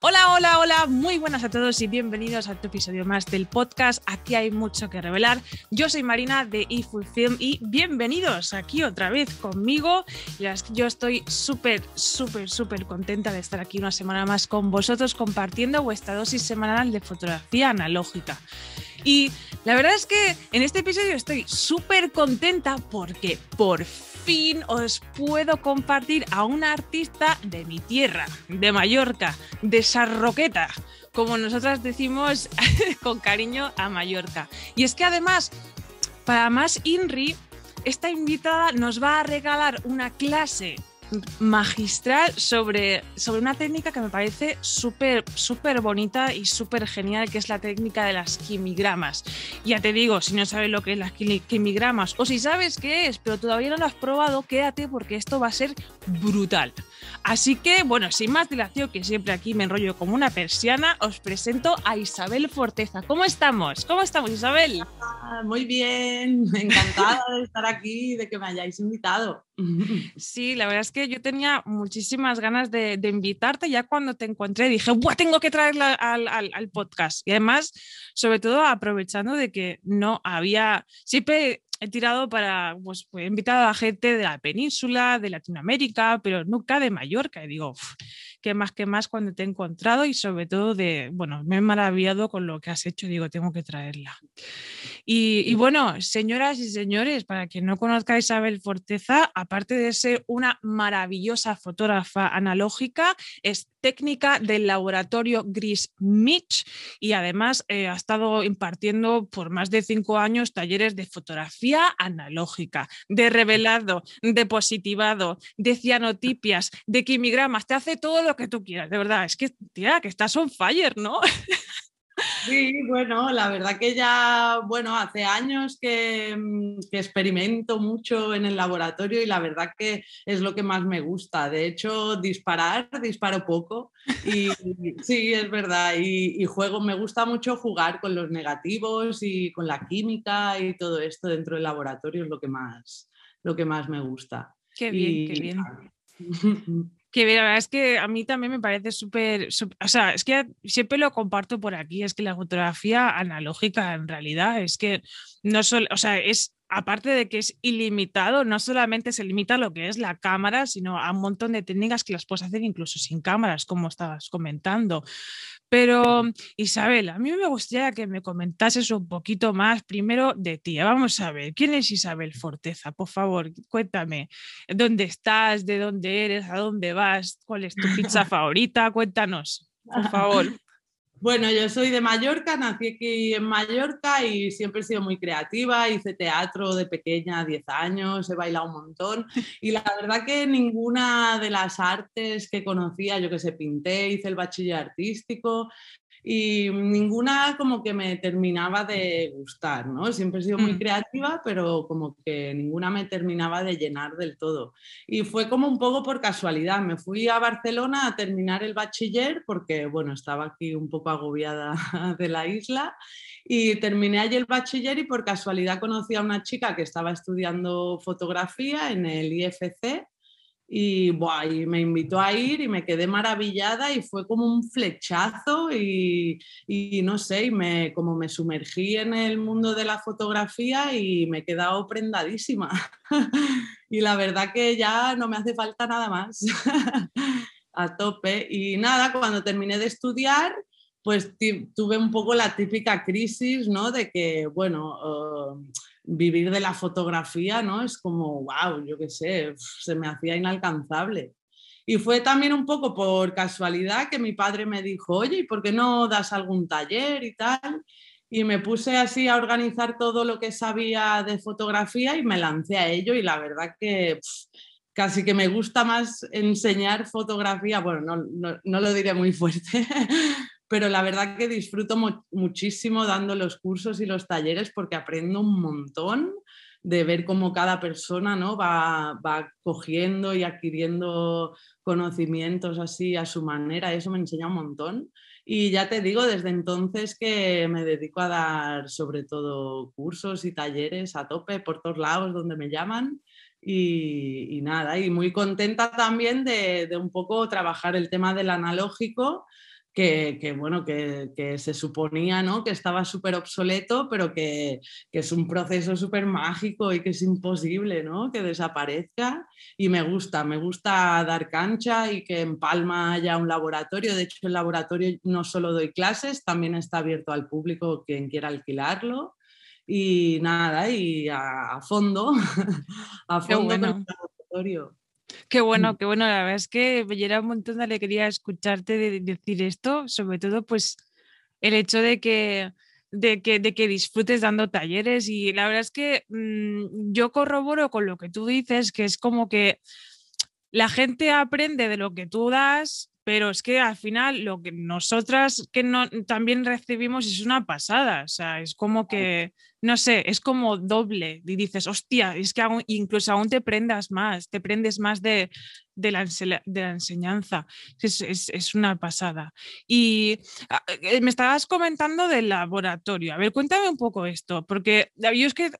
Hola, hola, hola, muy buenas a todos y bienvenidos a otro episodio más del podcast. Aquí hay mucho que revelar. Yo soy Marina de eFull Film y bienvenidos aquí otra vez conmigo. Yo estoy súper, súper, súper contenta de estar aquí una semana más con vosotros compartiendo vuestra dosis semanal de fotografía analógica. Y la verdad es que en este episodio estoy súper contenta porque por fin os puedo compartir a una artista de mi tierra, de Mallorca, de Sarroqueta, como nosotras decimos con cariño a Mallorca. Y es que además, para más INRI, esta invitada nos va a regalar una clase magistral sobre, sobre una técnica que me parece súper, súper bonita y súper genial, que es la técnica de las quimigramas. Ya te digo, si no sabes lo que es las quimigramas o si sabes qué es, pero todavía no lo has probado, quédate porque esto va a ser brutal. Así que, bueno, sin más dilación, que siempre aquí me enrollo como una persiana, os presento a Isabel Forteza. ¿Cómo estamos? ¿Cómo estamos, Isabel? Ah, muy bien, encantada de estar aquí, de que me hayáis invitado. Sí, la verdad es que yo tenía muchísimas ganas de, invitarte. Ya cuando te encontré dije, ¡buah, tengo que traerla al, podcast! Y además, sobre todo aprovechando de que no había, siempre he tirado para, pues, he invitado a gente de la península, de Latinoamérica, pero nunca de Mallorca. Y digo, que más que más cuando te he encontrado y sobre todo de, bueno, me he maravillado con lo que has hecho, digo, tengo que traerla. Y, bueno, señoras y señores, para quien no conozca a Isabel Forteza, aparte de ser una maravillosa fotógrafa analógica, es técnica del laboratorio Gris Mitch y además eh, ha estado impartiendo por más de cinco años talleres de fotografía analógica, de revelado, de positivado, de cianotipias, de quimigramas, te hace todo lo que tú quieras, de verdad. Es que, tía, que estás on fire, ¿no? Sí, bueno, la verdad que ya, bueno, hace años mm, que, experimento mucho en el laboratorio y la verdad que es lo que más me gusta. De hecho, disparar, disparo poco y sí, es verdad. Y, juego, me gusta mucho jugar con los negativos y con la química y todo esto dentro del laboratorio es lo que más, lo que más me gusta. Qué bien, qué bien. que la verdad es que a mí también me parece súper, o sea, es que siempre lo comparto por aquí, es que la fotografía analógica en realidad es que no solo, o sea, es aparte de que es ilimitado, no solamente se limita a lo que es la cámara, sino a un montón de técnicas que las puedes hacer incluso sin cámaras, como estabas comentando. Pero, Isabel, a mí me gustaría que me comentases un poquito más primero de ti. Vamos a ver, ¿quién es Isabel Forteza? Por favor, cuéntame, ¿dónde estás? ¿De dónde eres? ¿A dónde vas? ¿Cuál es tu pizza favorita? Cuéntanos, por ah. favor. Bueno, yo soy de Mallorca, nací aquí en Mallorca y siempre he sido muy creativa, hice teatro de pequeña, 10 años, he bailado un montón y la verdad que ninguna de las artes que conocía, yo que sé, pinté, hice el bachiller artístico y ninguna como que me terminaba de gustar, ¿no? Siempre he sido muy mm. creativa, pero como que ninguna me terminaba de llenar del todo. Y fue como un poco por casualidad, me fui a Barcelona a terminar el bachiller porque, bueno, estaba aquí un poco agobiada de la isla. Y terminé allí el bachiller y por casualidad conocí a una chica que estaba estudiando fotografía en el IFC y, buah, y, me invitó a ir y me quedé maravillada y fue como un flechazo y, no sé, me, como me sumergí en el mundo de la fotografía y me he quedado prendadísima. y la verdad que ya no me hace falta nada más. a tope. Y nada, cuando terminé de estudiar, pues tuve un poco la típica crisis, ¿no? De que, bueno, oh, vivir de la fotografía, ¿no? Es como, wow, yo qué sé, se me hacía inalcanzable. Y fue también un poco por casualidad que mi padre me dijo, oye, ¿y por qué no das algún taller y tal? Y me puse así a organizar todo lo que sabía de fotografía y me lancé a ello y la verdad que... casi que me gusta más enseñar fotografía, bueno, no, no lo diré muy fuerte, pero la verdad que disfruto muchísimo dando los cursos y los talleres porque aprendo un montón de ver cómo cada persona ¿no? va, cogiendo y adquiriendo conocimientos así a su manera. Eso me enseña un montón. Y ya te digo, desde entonces que me dedico a dar sobre todo cursos y talleres a tope por todos lados donde me llaman. Y, nada, y muy contenta también de un poco trabajar el tema del analógico que, bueno, que, se suponía ¿no? que estaba súper obsoleto, pero que, es un proceso súper mágico y que es imposible ¿no? que desaparezca. Y me gusta, me gusta dar cancha y que en Palma haya un laboratorio. De hecho, el laboratorio no solo doy clases, también está abierto al público quien quiera alquilarlo. Y nada, y a, fondo, a fondo en el laboratorio. Qué mm. bueno, qué bueno. La verdad es que me llena un montón de alegría escucharte de decir esto, sobre todo pues el hecho de que, de que, de que disfrutes dando talleres y la verdad es que mm, yo corroboro con lo que tú dices, que es como que la gente aprende de lo que tú das, pero es que al final lo que nosotras que no, también recibimos es una pasada, o sea, es como que no sé, es como doble y dices, hostia, es que incluso aún te prendas más, te prendes más de, de, la, enseñanza. Es, una pasada. Y ah, eh, me estabas comentando del laboratorio. A ver, cuéntame un poco esto, porque ah, yo que...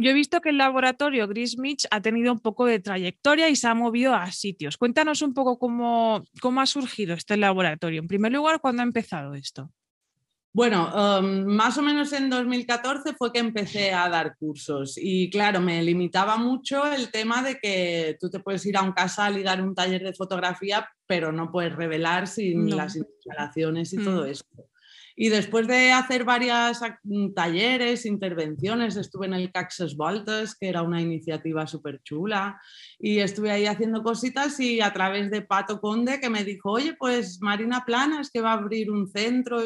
Yo he visto que el laboratorio Grismich ha tenido un poco de trayectoria y se ha movido a sitios. Cuéntanos un poco cómo, cómo ha surgido este laboratorio. En primer lugar, ¿cuándo ha empezado esto? Bueno, em, más o menos en 2014 fue que empecé a dar cursos y claro, me limitaba mucho el tema de que tú te puedes ir a un casal y dar un taller de fotografía, pero no puedes revelar sin las instalaciones y mm. todo eso. Y después de hacer varios mm, talleres, intervenciones, estuve en el Caxes Voltes, que era una iniciativa súper chula, y estuve ahí haciendo cositas y a través de Pato Conde que me dijo, oye, pues Marina Plana es que va a abrir un centro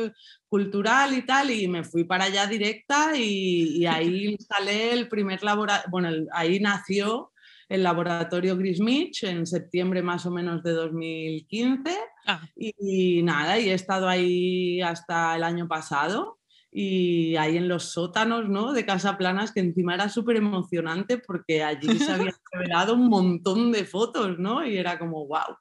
cultural y tal, y me fui para allá directa y, ahí el primer laboratorio, bueno, ahí nació el laboratorio Grismich en septiembre más o menos de 2015 Ah. Y, nada, y he estado ahí hasta el año pasado y ahí en los sótanos ¿no? de Casa Planas, que encima era súper emocionante porque allí se habían revelado un montón de fotos, ¿no? Y era como, wow.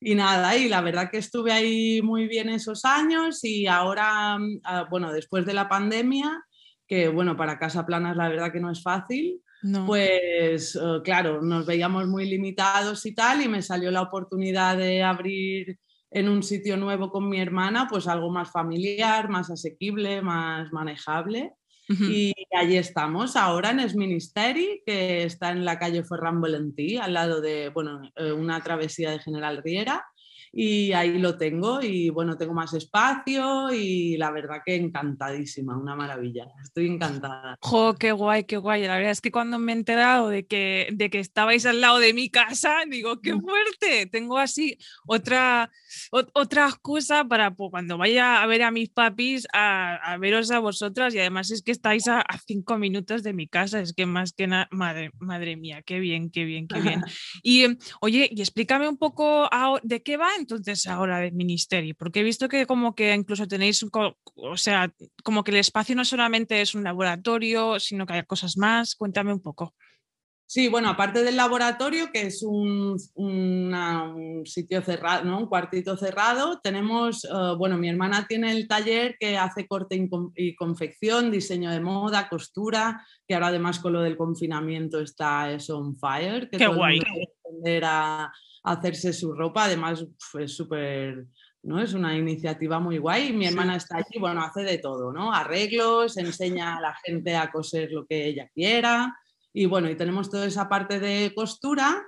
Y nada, y la verdad que estuve ahí muy bien esos años y ahora, mm, ah, bueno, después de la pandemia, que bueno, para Casa Planas la verdad que no es fácil, pues eh, claro, nos veíamos muy limitados y tal, y me salió la oportunidad de abrir en un sitio nuevo con mi hermana, pues algo más familiar, más asequible, más manejable. Y allí estamos ahora en Esministeri, que está en la calle Ferran Volentí, al lado de bueno, eh, una travesía de General Riera y ahí lo tengo y bueno, tengo más espacio y la verdad que encantadísima, una maravilla, estoy encantada. ¡Jo, qué guay, qué guay! La verdad es que cuando me he enterado de que, de que estabais al lado de mi casa, digo, qué mm. fuerte, tengo así otra, otra excusa para pues, cuando vaya a ver a mis papis, a, veros a vosotras y además es que estáis a, cinco minutos de mi casa, es que más que nada, madre, mía, qué bien, qué bien, qué bien. Y oye, y explícame un poco de qué va entonces ahora del ministerio Porque he visto que como que incluso tenéis, o sea, como que el espacio no solamente es un laboratorio, sino que hay cosas más. Cuéntame un poco. Sí, bueno, aparte del laboratorio, que es un, sitio cerrado, ¿no? un cuartito cerrado, tenemos, eh, bueno, mi hermana tiene el taller que hace corte y confección, diseño de moda, costura, que ahora además con lo del confinamiento está eso on fire. Que Qué guay hacerse su ropa. Además, es súper, ¿no? Es una iniciativa muy guay. Mi hermana está allí, bueno, hace de todo, ¿no? Arreglos, enseña a la gente a coser lo que ella quiera. Y bueno, y tenemos toda esa parte de costura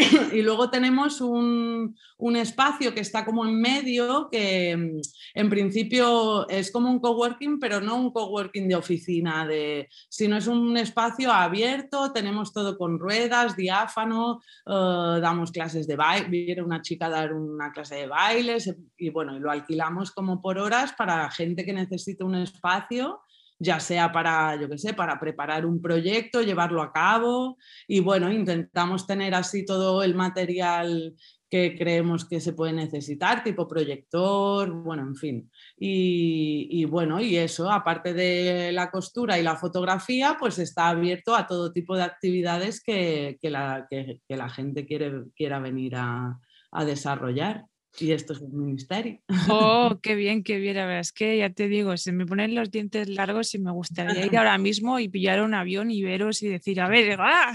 y luego tenemos un, espacio que está como en medio, que mm, en principio es como un coworking, pero no un coworking de oficina, de, sino es un espacio abierto, tenemos todo con ruedas, diáfano, eh, damos clases de baile, viene una chica dar una clase de baile y bueno, y lo alquilamos como por horas para gente que necesita un espacio ya sea para, yo que sé, para preparar un proyecto, llevarlo a cabo y bueno, intentamos tener así todo el material que creemos que se puede necesitar, tipo proyector, bueno, en fin. Y, bueno, y eso, aparte de la costura y la fotografía, pues está abierto a todo tipo de actividades que, que, la, la, gente quiere, quiera venir a, a desarrollar. Y esto es un misterio. Oh, qué bien, qué bien. La es que ya te digo, se me ponen los dientes largos y me gustaría ir ahora mismo y pillar un avión y veros y decir, a ver, ah".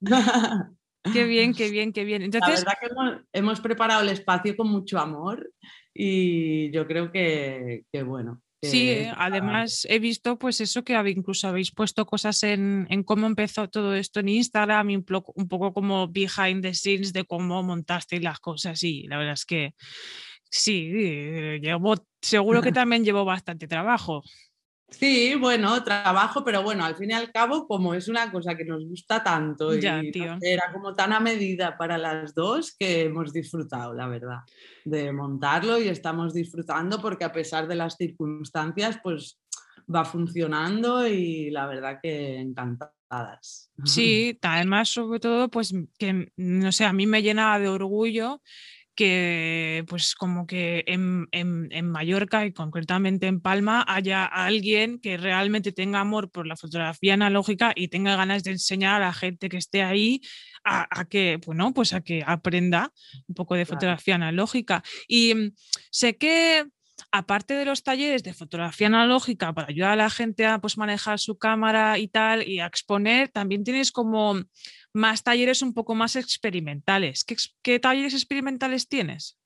qué bien, qué bien, qué bien. Entonces... La verdad que hemos, hemos preparado el espacio con mucho amor y yo creo que, que bueno, Sí, eh, ah, además he visto pues eso que incluso habéis puesto cosas en, cómo empezó todo esto en Instagram, un poco, como behind the scenes de cómo montaste las cosas y la verdad es que sí, eh, seguro que también llevó bastante trabajo. Sí, bueno, trabajo, pero bueno, al fin y al cabo, como es una cosa que nos gusta tanto y era como tan a medida para las dos que hemos disfrutado, la verdad, de montarlo y estamos disfrutando porque a pesar de las circunstancias, pues va funcionando y la verdad que encantadas. Sí, además sobre todo, pues que no sé, a mí me llenaba de orgullo que pues como que en, Mallorca y concretamente en Palma haya alguien que realmente tenga amor por la fotografía analógica y tenga ganas de enseñar a la gente que esté ahí a, que, pues a que aprenda un poco de fotografía analógica. Y mm, sé que aparte de los talleres de fotografía analógica para ayudar a la gente a pues, manejar su cámara y tal y a exponer, también tienes como más talleres un poco más experimentales. ¿Qué, talleres experimentales tienes?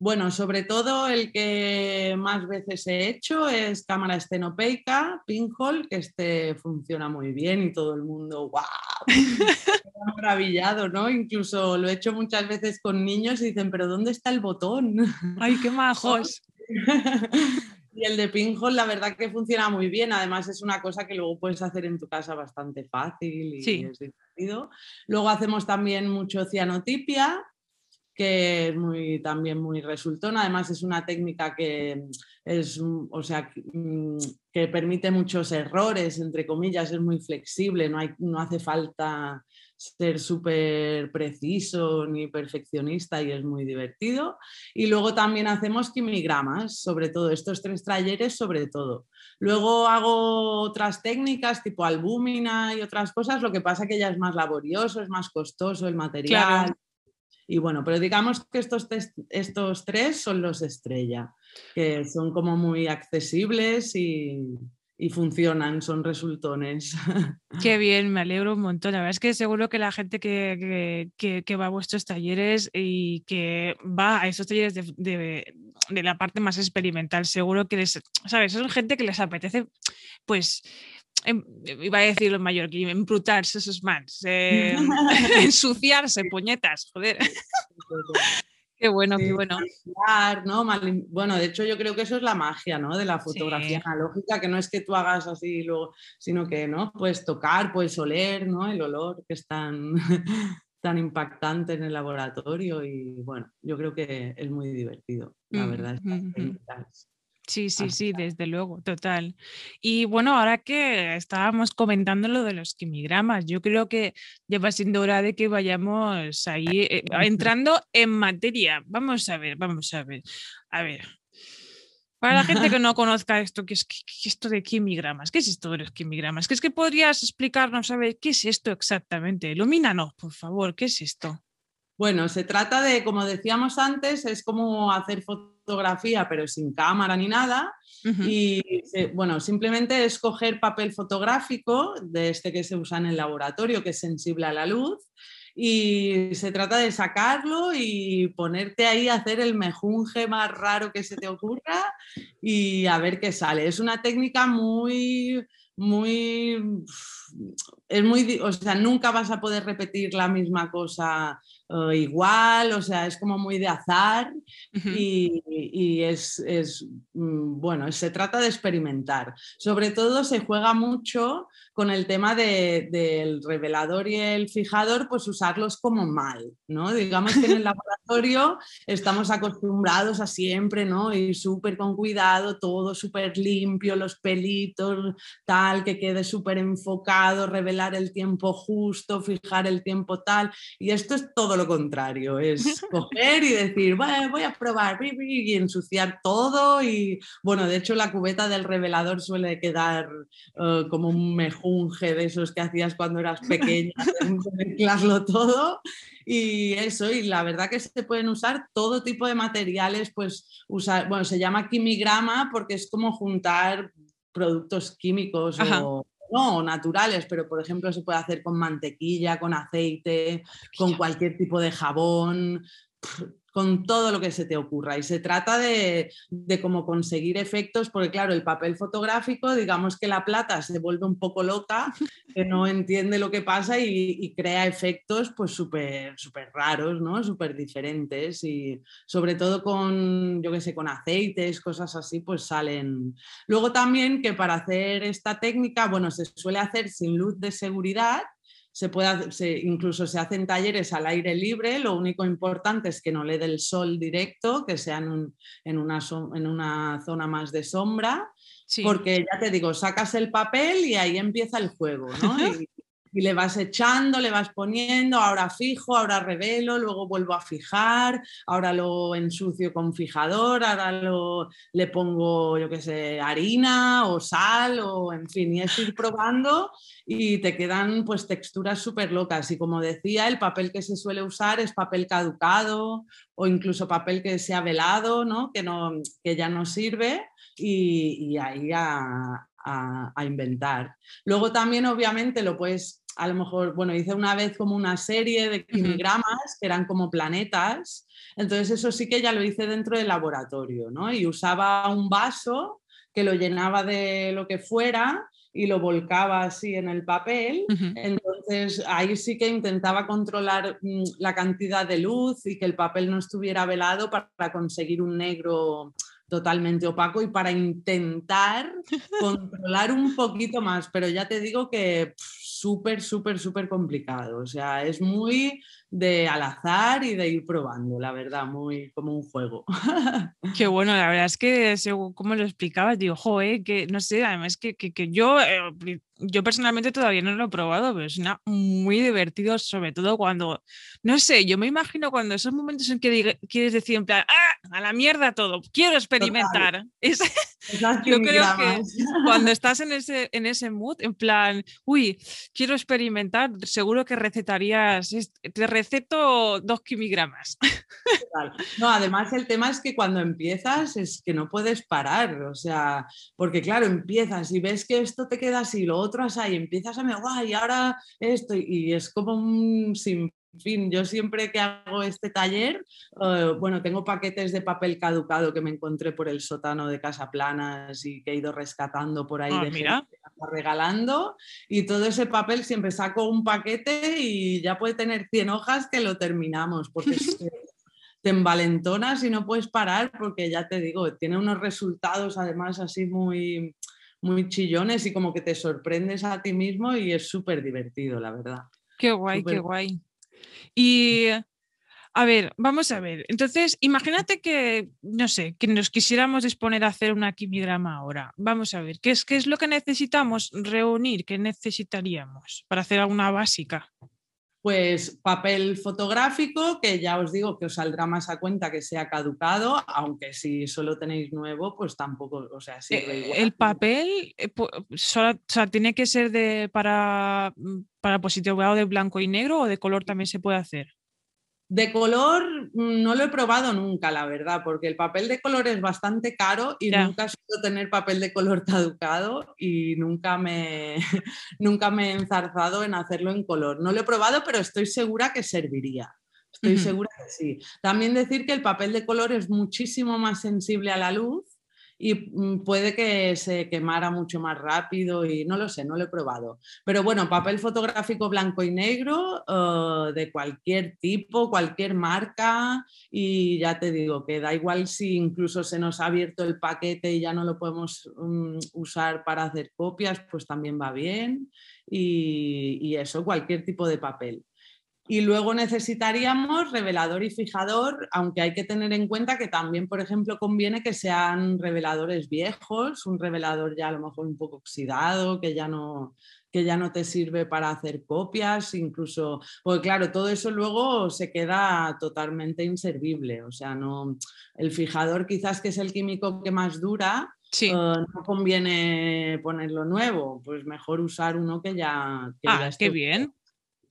Bueno, sobre todo el que más veces he hecho es cámara estenopeica, pinhole, que este funciona muy bien y todo el mundo, ¡guau! maravillado, ¿no? Incluso lo he hecho muchas veces con niños y dicen, ¿pero dónde está el botón? ¡Ay, qué majos! Y el de pinhole, la verdad que funciona muy bien. Además, es una cosa que luego puedes hacer en tu casa bastante fácil y es divertido. Luego hacemos también mucho cianotipia, que es muy, también muy resultón, Además, es una técnica que es, o sea, que mm, permite muchos errores, entre comillas, es muy flexible, no, hay, no hace falta ser súper preciso ni perfeccionista y es muy divertido. Y luego también hacemos quimigramas, sobre todo estos tres talleres, sobre todo. Luego hago otras técnicas tipo albúmina y otras cosas, lo que pasa que ya es más laborioso, es más costoso el material. Y bueno, pero digamos que estos, estos tres son los estrella, que son como muy accesibles y, y funcionan, son resultones. Qué bien, me alegro un montón. La verdad es que seguro que la gente que, va a vuestros talleres y que va a esos talleres de, la parte más experimental, seguro que les, ¿sabes? Son gente que les apetece, pues, em, iba a decirlo en mayor embrutarse sus mans, eh, em, ensuciarse, puñetas, joder. Qué bueno, qué bueno. ¿no? bueno, de hecho yo creo que eso es la magia, ¿no? De la fotografía analógica, que no es que tú hagas así luego, sino que, ¿no? Puedes tocar, puedes oler, ¿no? El olor que es tan, tan impactante en el laboratorio y bueno, yo creo que es muy divertido, la mm, verdad. Sí, sí, sí, desde luego, total. Y bueno, ahora que estábamos comentando lo de los quimigramas, yo creo que ya va siendo hora de que vayamos ahí eh, entrando en materia. Vamos a ver, vamos a ver. A ver. Para la gente que no conozca esto, ¿qué es esto de quimigramas? ¿Qué es esto de los quimigramas? ¿Qué es que podrías explicarnos a ver qué es esto exactamente? Ilumínanos, por favor, ¿qué es esto? Bueno, se trata de, como decíamos antes, es como hacer fotografía pero sin cámara ni nada. Y bueno, simplemente es coger papel fotográfico de este que se usa en el laboratorio, que es sensible a la luz, y se trata de sacarlo y ponerte ahí a hacer el mejunje más raro que se te ocurra y a ver qué sale. Es una técnica muy, muy, es muy, o sea, nunca vas a poder repetir la misma cosa igual, o sea, es como muy de azar y, es, mm, bueno, se trata de experimentar. Sobre todo se juega mucho con el tema del revelador y el fijador, pues usarlos como mal, ¿no? Digamos que en el laboratorio estamos acostumbrados a siempre, ¿no? súper con cuidado, todo súper limpio, los pelitos, tal, que quede súper enfocado, revelar el tiempo justo, fijar el tiempo tal, y esto es todo lo contrario, es coger y decir, bueno, voy a probar y ensuciar todo. Y bueno, de hecho la cubeta del revelador suele quedar eh, como un mejunje de esos que hacías cuando eras pequeña, mezclarlo todo. Y eso, y la verdad que se pueden usar todo tipo de materiales, pues usar, bueno, se llama quimigrama porque es como juntar productos químicos o no, naturales, pero por ejemplo se puede hacer con mantequilla, con aceite, con cualquier tipo de jabón, con todo lo que se te ocurra. Y se trata de, cómo conseguir efectos, porque claro, el papel fotográfico, digamos que la plata se vuelve un poco loca, que no entiende lo que pasa y, crea efectos pues súper raros, ¿no? Súper diferentes y sobre todo con, yo qué sé, con aceites, cosas así, pues salen. Luego también que para hacer esta técnica, bueno, se suele hacer sin luz de seguridad, se puede, se, incluso se hacen talleres al aire libre, lo único importante es que no le dé el sol directo, que sea en, una, en una, zona más de sombra, porque ya te digo, sacas el papel y ahí empieza el juego, ¿no? Y le vas echando, le vas poniendo, ahora fijo, ahora revelo, luego vuelvo a fijar, ahora lo ensucio con fijador, ahora lo, le pongo, yo qué sé, harina o sal, o en fin, y es ir probando y te quedan pues texturas súper locas. Y como decía, el papel que se suele usar es papel caducado o incluso papel que se ha velado, ¿no? Que, no, que ya no sirve. Y, ahí a, inventar. Luego también, obviamente, lo puedes a lo mejor, bueno, hice una vez como una serie de quinigramas que eran como planetas, entonces eso sí que ya lo hice dentro del laboratorio, ¿no? Y usaba un vaso que lo llenaba de lo que fuera y lo volcaba así en el papel. Entonces ahí sí que intentaba controlar mm, la cantidad de luz y que el papel no estuviera velado para conseguir un negro totalmente opaco y para intentar controlar un poquito más. Pero ya te digo que súper, súper, súper complicado. O sea, es muy de al azar y de ir probando, la verdad, muy como un juego. Qué bueno, la verdad es que según como lo explicabas, digo, joe, eh, que no sé, además que, que, que yo, eh, yo personalmente todavía no lo he probado, pero es muy divertido, sobre todo cuando, no sé, yo me imagino cuando esos momentos en que quieres decir en plan, ah, A la mierda todo, quiero experimentar. yo creo que cuando estás en ese, en ese mood, en plan, uy, quiero experimentar, seguro que recetarías, recetarías excepto dos quimigramas. No, además el tema es que cuando empiezas es que no puedes parar, o sea, porque claro, empiezas y ves que esto te queda así, lo otro así, empiezas a me, guay, y ahora esto, y es como un sin en fin, yo siempre que hago este taller, eh, bueno, tengo paquetes de papel caducado que me encontré por el sótano de Casa Planas y que he ido rescatando por ahí ah, regalando y todo ese papel siempre saco un paquete y ya puede tener 100 hojas que lo terminamos porque te envalentonas y no puedes parar porque ya te digo, tiene unos resultados además así muy muy chillones y como que te sorprendes a ti mismo y es súper divertido, la verdad. Qué guay, qué guay. Y, a ver, vamos a ver. Entonces, imagínate que, no sé, que nos quisiéramos disponer a hacer una quimigrama ahora. Vamos a ver, ¿qué es, qué es lo que necesitamos reunir? ¿Qué necesitaríamos para hacer alguna básica? pues papel fotográfico, que ya os digo que os saldrá más a cuenta que sea caducado, aunque si solo tenéis nuevo, pues tampoco, o sea, eh, sirve igual. El papel eh, tiene que ser de para, para positivo pues, de blanco y negro o de color también se puede hacer. De color mm, no lo he probado nunca, la verdad, porque el papel de color es bastante caro y nunca suelo tener papel de color caducado y nunca me, nunca me he enzarzado en hacerlo en color. No lo he probado, pero estoy segura que serviría. Estoy segura que sí. También decir que el papel de color es muchísimo más sensible a la luz y mm, puede que se quemara mucho más rápido y no lo sé, no lo he probado. Pero bueno, papel fotográfico blanco y negro eh, de cualquier tipo, cualquier marca y ya te digo que da igual si incluso se nos ha abierto el paquete y ya no lo podemos mm, usar para hacer copias, pues también va bien y eso, cualquier tipo de papel. Y luego necesitaríamos revelador y fijador, aunque hay que tener en cuenta que también, por ejemplo, conviene que sean reveladores viejos, un revelador ya a lo mejor un poco oxidado, que ya no, que ya no te sirve para hacer copias, incluso, porque claro, todo eso luego se queda totalmente inservible, o sea, no, el fijador quizás que es el químico que más dura, eh, no conviene ponerlo nuevo, pues mejor usar uno que ya... Que ah, bien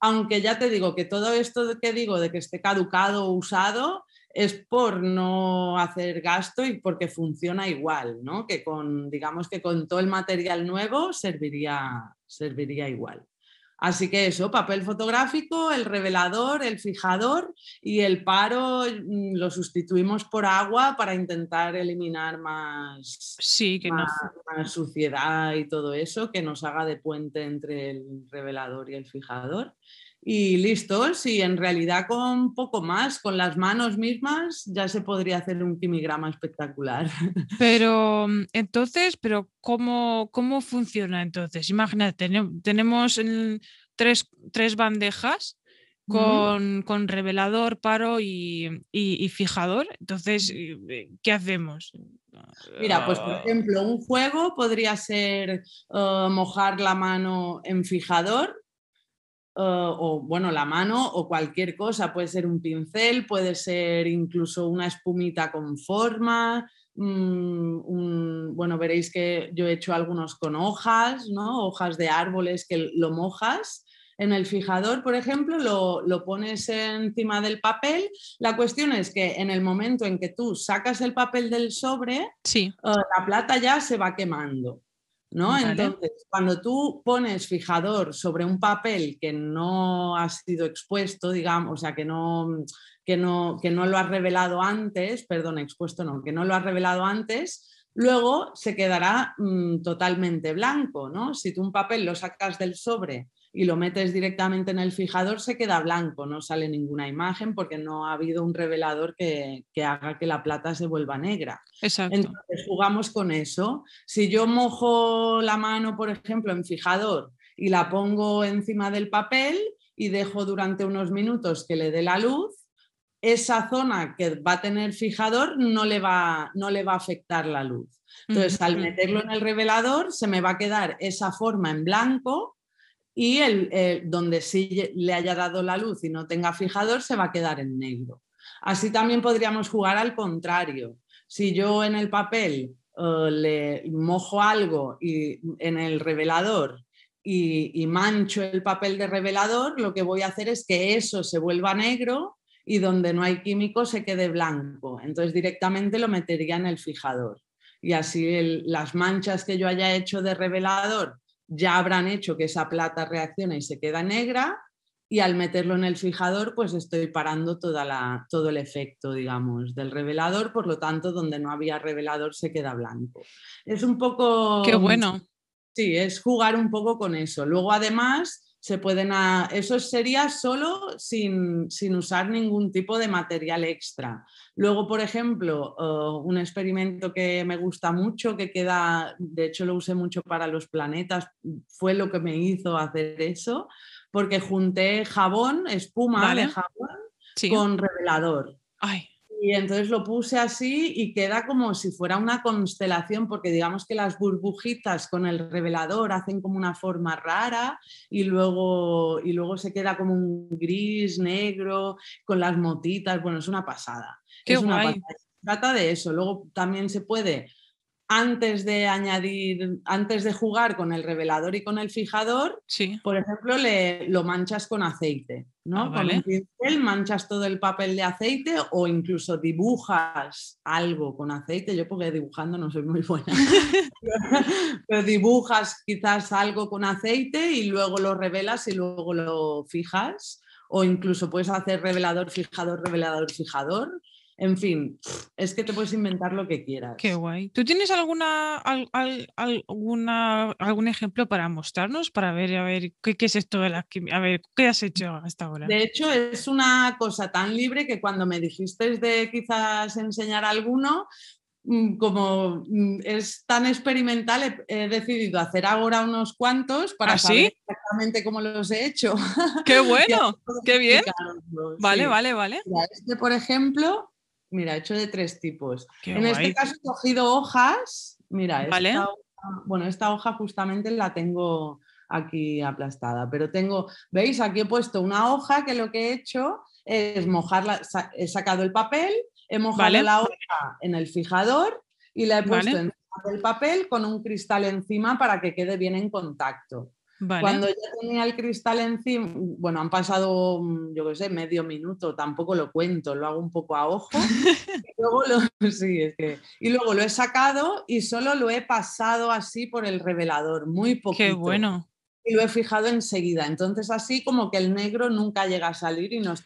aunque ya te digo que todo esto que digo de que esté caducado o usado es por no hacer gasto y porque funciona igual, ¿no? Que con, digamos que con todo el material nuevo serviría, serviría igual. Así que eso, papel fotográfico, el revelador, el fijador y el paro mm, lo sustituimos por agua para intentar eliminar más, suciedad y todo eso, que nos haga de puente entre el revelador y el fijador y listo. Si en realidad con poco más, con las manos mismas, ya se podría hacer un quimigrama espectacular. Pero mm, entonces, pero ¿cómo, cómo funciona entonces? Imagínate, tenemos tres, tres bandejas. Con, con, revelador, paro y, fijador. Entonces, eh, ¿qué hacemos? Mira, pues por ah. ejemplo, un juego podría ser eh, mojar la mano en fijador eh, o bueno, la mano o cualquier cosa. Puede ser un pincel, puede ser incluso una espumita con forma. Mm, bueno, veréis que yo he hecho algunos con hojas, ¿no? Hojas de árboles que lo mojas en el fijador, por ejemplo, lo, pones encima del papel. La cuestión es que en el momento en que tú sacas el papel del sobre, sí. Eh, la plata ya se va quemando. ¿no? Entonces, cuando tú pones fijador sobre un papel que no ha sido expuesto, digamos, o sea, que no, que no, lo has revelado antes, perdón, expuesto no, que no lo has revelado antes, luego se quedará mm, totalmente blanco, ¿no? Si tú un papel lo sacas del sobre y lo metes directamente en el fijador, se queda blanco, no sale ninguna imagen porque no ha habido un revelador que, haga que la plata se vuelva negra. Entonces jugamos con eso. Si yo mojo la mano, por ejemplo, en fijador y la pongo encima del papel y dejo durante unos minutos que le dé la luz, esa zona que va a tener fijador no le va, no le va a afectar la luz. Entonces, al meterlo en el revelador, se me va a quedar esa forma en blanco y el, donde sí le haya dado la luz y no tenga fijador se va a quedar en negro. Así también podríamos jugar al contrario. Si yo en el papel eh, le mojo algo y, en el revelador y, mancho el papel de revelador, lo que voy a hacer es que eso se vuelva negro y donde no hay químico se quede blanco. Entonces directamente lo metería en el fijador. Y así las manchas que yo haya hecho de revelador ya habrán hecho que esa plata reaccione y se queda negra y al meterlo en el fijador pues estoy parando toda la, todo el efecto, digamos, del revelador, por lo tanto donde no había revelador se queda blanco. Es un poco... Qué bueno. Sí, es jugar un poco con eso. Luego además se pueden eso sería solo sin, sin, usar ningún tipo de material extra. Luego, por ejemplo, eh, un experimento que me gusta mucho, que queda, de hecho lo usé mucho para los planetas, fue lo que me hizo hacer eso, porque junté jabón, espuma de jabón con revelador. Ay. Y entonces lo puse así y queda como si fuera una constelación, porque digamos que las burbujitas con el revelador hacen como una forma rara y luego, y luego se queda como un gris negro con las motitas. Bueno, es una pasada. es Una pasada. Trata de eso. Luego también se puede, antes de añadir, antes de jugar con el revelador y con el fijador, por ejemplo, le, lo manchas con aceite ¿no? Ah, con un pincel manchas todo el papel de aceite o incluso dibujas algo con aceite. Yo porque dibujando no soy muy buena, pero dibujas quizás algo con aceite y luego lo revelas y luego lo fijas. O incluso puedes hacer revelador, fijador, revelador, fijador. En fin, es que te puedes inventar lo que quieras. Qué guay. ¿Tú tienes alguna, algún ejemplo para mostrarnos, para ver, a ver qué, es esto de la química? A ver, ¿qué has hecho hasta ahora? De hecho, es una cosa tan libre que cuando me dijiste de quizás enseñar alguno, mm, como mm, es tan experimental, he, decidido hacer ahora unos cuantos para ¿Ah, saber exactamente cómo los he hecho. ¡Qué bueno! ¡Qué bien! Vale, vale, vale. este, por ejemplo, mira, he hecho de tres tipos. en este caso he cogido hojas, mira, esta hoja, bueno, esta hoja justamente la tengo aquí aplastada, pero tengo, veis, aquí he puesto una hoja que lo que he hecho es mojarla, he sacado el papel, he mojado la hoja en el fijador y la he puesto en el papel con un cristal encima para que quede bien en contacto. Cuando ya tenía el cristal encima, bueno, han pasado, mm, yo qué sé, medio minuto, tampoco lo cuento, lo hago un poco a ojo. y, luego lo, he sacado y solo lo he pasado así por el revelador, muy poquito. Qué bueno. Y lo he fijado enseguida. Entonces, así como que el negro nunca llega a salir y nos,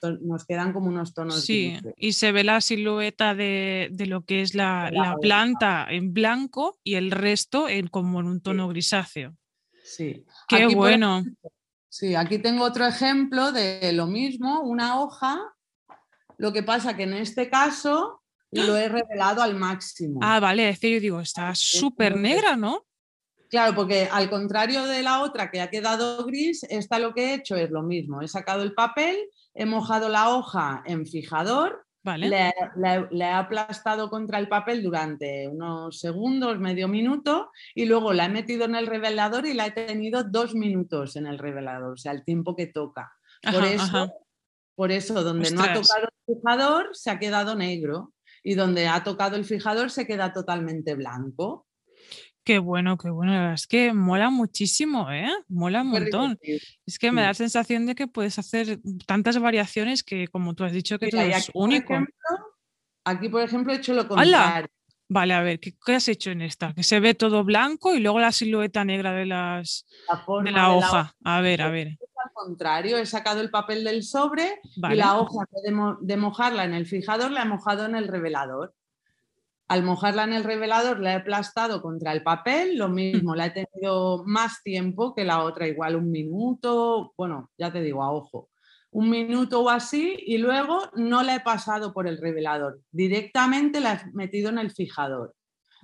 quedan como unos tonos. Sí, y se ve la silueta de, lo que es la, planta en blanco y el resto en, como en un tono grisáceo. Sí. Qué aquí, bueno. sí, aquí tengo otro ejemplo de lo mismo, una hoja. Lo que pasa que en este caso lo he revelado al máximo. Ah, vale, es que yo digo, está súper negra, ¿no? Claro, porque al contrario de la otra que ha quedado gris, esta lo que he hecho es lo mismo. He sacado el papel, he mojado la hoja en fijador le, he aplastado contra el papel durante unos segundos, medio minuto, y luego la he metido en el revelador y la he tenido dos minutos en el revelador, o sea, el tiempo que toca. Por, eso, por eso, donde no ha tocado el fijador, se ha quedado negro, y donde ha tocado el fijador, se queda totalmente blanco. Qué bueno, qué bueno. es que mola muchísimo, ¿eh? Mola un montón. Es que me da la sensación de que puedes hacer tantas variaciones que, como tú has dicho, que tú único. aquí, por ejemplo, he hecho lo contrario. Vale, a ver, ¿qué, has hecho en esta? Que se ve todo blanco y luego la silueta negra de, las, la de, la, hoja. A ver, a ver. Al contrario, he sacado el papel del sobre y la hoja de mojarla en el fijador la he mojado en el revelador al mojarla en el revelador la he aplastado contra el papel, lo mismo, la he tenido más tiempo que la otra, igual un minuto, bueno, ya te digo, a ojo, un minuto o así, y luego no la he pasado por el revelador, directamente la he metido en el fijador.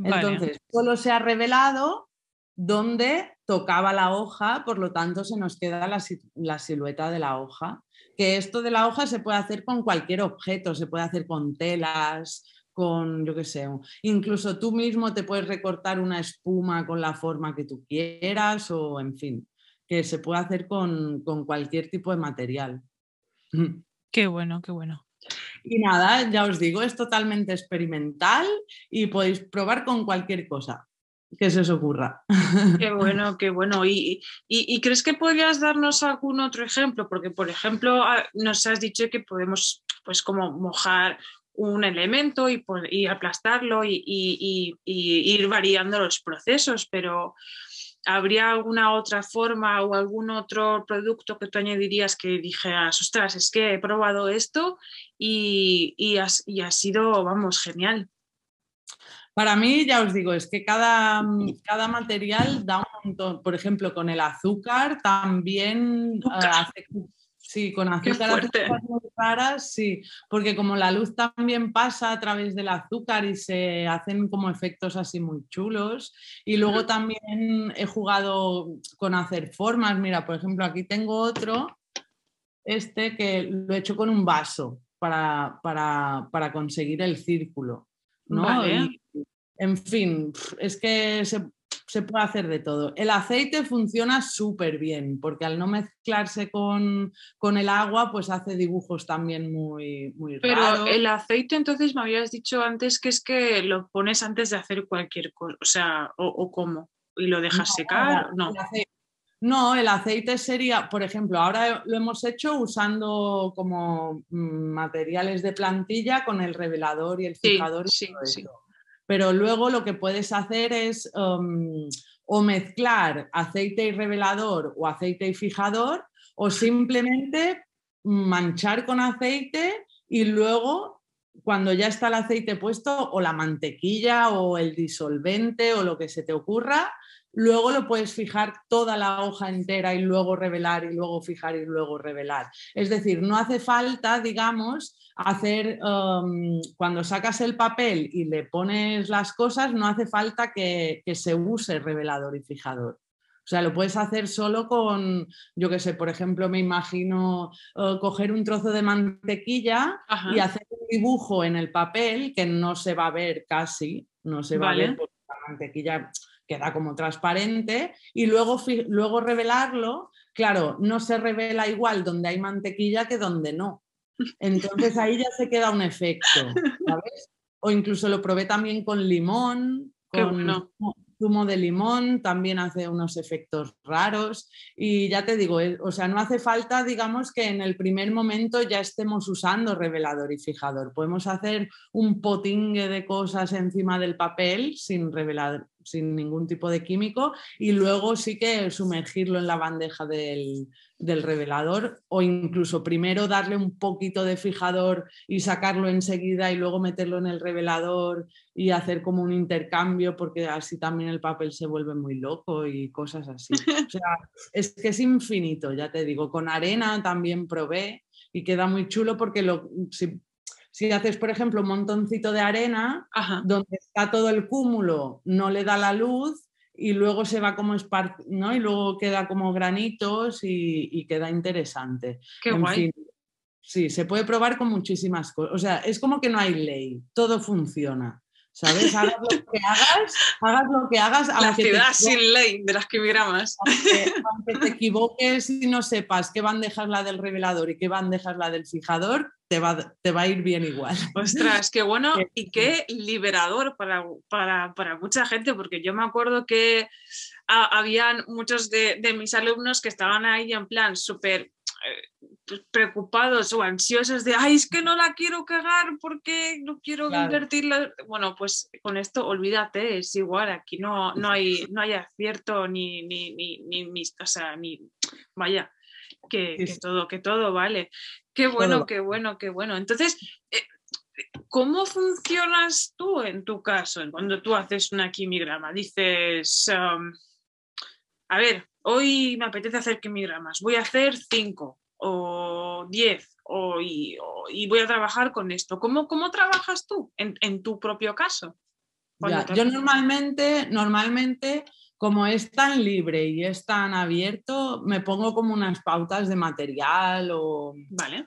Entonces, solo se ha revelado donde tocaba la hoja, por lo tanto se nos queda la, silueta de la hoja. Que esto de la hoja se puede hacer con cualquier objeto, se puede hacer con telas, con, yo qué sé, incluso tú mismo te puedes recortar una espuma con la forma que tú quieras o, en fin, que se puede hacer con, cualquier tipo de material. Qué bueno, qué bueno. Y nada, ya os digo, es totalmente experimental y podéis probar con cualquier cosa que se os ocurra. Qué bueno, qué bueno. ¿Y, y, y crees que podrías darnos algún otro ejemplo? Porque, por ejemplo, ah, nos has dicho que podemos, pues, como mojar un elemento y, aplastarlo y, ir variando los procesos, pero ¿habría alguna otra forma o algún otro producto que tú añadirías que dijeras, ostras, es que he probado esto y, ha, sido, vamos, genial? Para mí, ya os digo, es que cada, mm, material da un montón. Por ejemplo, con el azúcar también eh, hace Sí, con azúcar muy raras, sí, porque como la luz también pasa a través del azúcar y se hacen como efectos así muy chulos. Y luego también he jugado con hacer formas. Mira, por ejemplo, aquí tengo otro, este que lo he hecho con un vaso para, conseguir el círculo. ¿no? en fin, es que se, se puede hacer de todo. El aceite funciona súper bien porque al no mezclarse con, el agua, pues hace dibujos también muy, muy Pero el aceite, entonces me habías dicho antes que es que lo pones antes de hacer cualquier cosa, o sea, o, cómo, y lo dejas secar, no. El aceite sería, por ejemplo, ahora lo hemos hecho usando como mm, materiales de plantilla con el revelador y el fijador. sí pero luego lo que puedes hacer es um, o mezclar aceite y revelador o aceite y fijador o simplemente manchar con aceite y luego cuando ya está el aceite puesto o la mantequilla o el disolvente o lo que se te ocurra, Luego lo puedes fijar toda la hoja entera y luego revelar y luego fijar y luego revelar. Es decir, no hace falta, digamos, hacer, um, cuando sacas el papel y le pones las cosas, no hace falta que, que se use revelador y fijador. O sea, lo puedes hacer solo con, yo qué sé, por ejemplo, me imagino uh, coger un trozo de mantequilla y hacer un dibujo en el papel que no se va a ver casi, no se va a ver la mantequilla queda como transparente, y luego, luego revelarlo, claro, no se revela igual donde hay mantequilla que donde no. Entonces ahí ya se queda un efecto, ¿sabes? O incluso lo probé también con limón, con zumo de limón, también hace unos efectos raros. Y ya te digo, eh, o sea, no hace falta, digamos, que en el primer momento ya estemos usando revelador y fijador. Podemos hacer un potingue de cosas encima del papel sin revelador, sin ningún tipo de químico y luego sí que sumergirlo en la bandeja del, revelador o incluso primero darle un poquito de fijador y sacarlo enseguida y luego meterlo en el revelador y hacer como un intercambio porque así también el papel se vuelve muy loco y cosas así. O sea, es que es infinito, ya te digo, con arena también probé y queda muy chulo porque lo, si haces, por ejemplo, un montoncito de arena, donde está todo el cúmulo, no le da la luz y luego se va como ¿no? Y luego queda como granitos y, queda interesante. Qué guay. sí, se puede probar con muchísimas cosas. O sea, es como que no hay ley, todo funciona. ¿sabes? Hagas lo que hagas, hagas lo que hagas. La ciudad sin ley de las que Aunque, aunque te equivoques y no sepas qué bandeja es la del revelador y qué bandeja es la del fijador, te va, te va a ir bien igual. Ostras, qué bueno y qué liberador para, para, para mucha gente, porque yo me acuerdo que habían muchos de, de mis alumnos que estaban ahí en plan súper eh, pues, preocupados o ansiosos de, ay, es que no la quiero cagar porque no quiero invertirla. Bueno, pues con esto olvídate, es igual, aquí no, no, hay, no hay acierto ni, ni, ni, ni, ni vaya, que, todo, que todo vale. Qué bueno, que qué bueno, qué bueno. Entonces, eh, ¿cómo funcionas tú en tu caso cuando tú haces una quimigrama? Dices, a ver, hoy me apetece hacer quimigramas, voy a hacer cinco o 10 o, y, voy a trabajar con esto. ¿Cómo, cómo trabajas tú en, en tu propio caso? yo normalmente, normalmente como es tan libre y es tan abierto, me pongo como unas pautas de material o,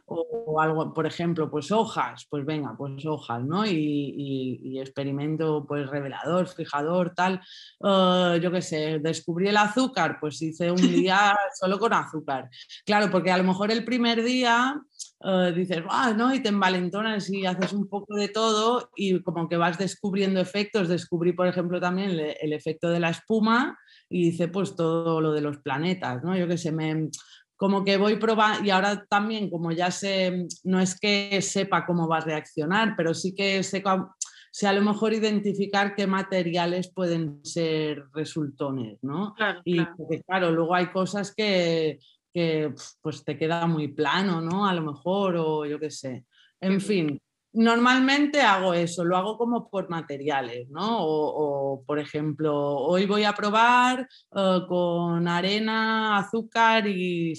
o, algo, por ejemplo, pues hojas, pues venga, pues hojas, ¿no? Y, experimento, pues revelador, fijador, tal. Eh, yo qué sé, descubrí el azúcar, pues hice un día solo con azúcar. Claro, porque a lo mejor el primer día eh, dices, ah, ¿no? Y te envalentonas y haces un poco de todo y como que vas descubriendo efectos. Descubrí, por ejemplo, también el, efecto de la espuma y hice pues todo lo de los planetas, ¿no? Yo que sé, me, como que voy probando y ahora también como ya sé, no es que sepa cómo va a reaccionar, pero sí que sé, sea a lo mejor identificar qué materiales pueden ser resultones, ¿no? y claro, luego hay cosas que que pues te queda muy plano, ¿no? A lo mejor, o yo qué sé. En fin, normalmente hago eso, lo hago como por materiales, ¿no? O, por ejemplo, hoy voy a probar eh, con arena, azúcar y,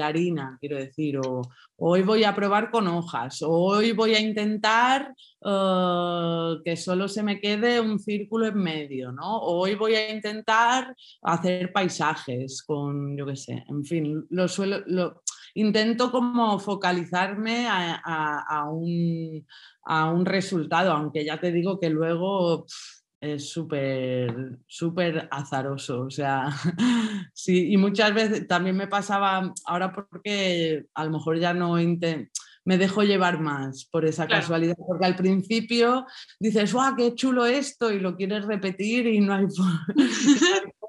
harina, quiero decir, o hoy voy a probar con hojas, hoy voy a intentar eh, que solo se me quede un círculo en medio, ¿no? hoy voy a intentar hacer paisajes con, yo qué sé, en fin, lo suelo... Lo, intento como focalizarme a, un, resultado, aunque ya te digo que luego... es súper, súper azaroso. O sea, sí, y muchas veces también me pasaba, ahora porque a lo mejor ya no intento, me dejo llevar más por esa casualidad, porque al principio dices, ¡guau, qué chulo esto! y lo quieres repetir y no hay,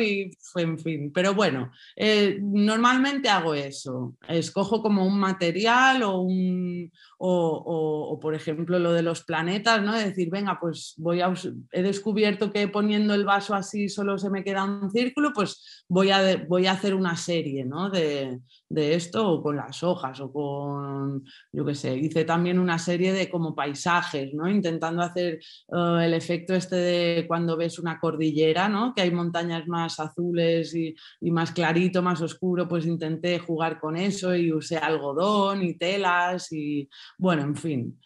Y en fin, pero bueno, eh, normalmente hago eso, escojo como un material o un, o, por ejemplo lo de los planetas, ¿no? De decir, venga, pues voy a, he descubierto que poniendo el vaso así solo se me queda un círculo, pues voy a, voy a hacer una serie, ¿no? De, esto, o con las hojas, o con, yo qué sé, hice también una serie de como paisajes, ¿no? Intentando hacer oh, el efecto este de cuando ves una cordillera, ¿no? Que hay montañas más azules y más clarito, más oscuro, pues intenté jugar con eso y usé algodón y telas y bueno, en fin.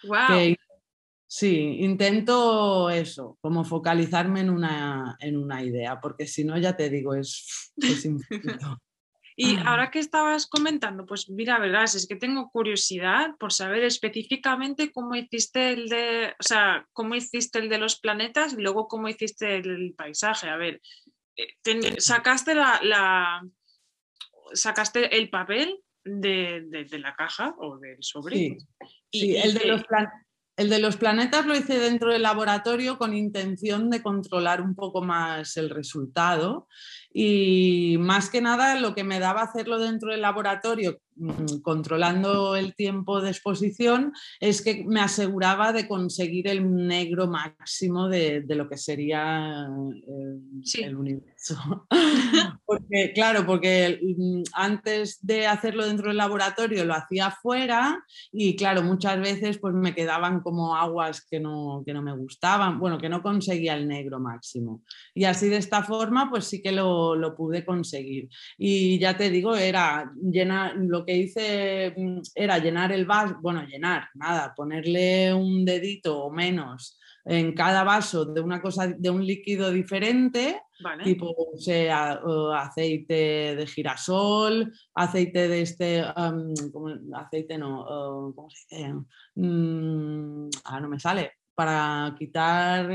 sí, intento eso, como focalizarme en una, en una idea, porque si no, ya te digo, es, Y ah. ahora que estabas comentando, pues mira, verás, es que tengo curiosidad por saber específicamente cómo hiciste el de, o sea, cómo hiciste el de los planetas y luego cómo hiciste el paisaje. A ver, eh, ¿sacaste la, sacaste el papel de, la caja o del sobre. Sí, y, el, de los el de los planetas lo hice dentro del laboratorio con intención de controlar un poco más el resultado y más que nada lo que me daba hacerlo dentro del laboratorio mm, controlando el tiempo de exposición es que me aseguraba de conseguir el negro máximo de, lo que sería eh, el universo. porque, claro, porque mm, antes de hacerlo dentro del laboratorio lo hacía fuera y, claro, muchas veces pues me quedaban como aguas que no, que no me gustaban, bueno, que no conseguía el negro máximo. Y así de esta forma, pues sí que lo, pude conseguir. Y ya te digo, era llenar, lo que hice mm, era llenar el vaso, bueno, llenar, nada, ponerle un dedito o menos en cada vaso de una cosa de un líquido diferente Tipo, aceite de girasol, aceite de este, aceite no, ¿cómo se dice? ah, no me sale. Para quitar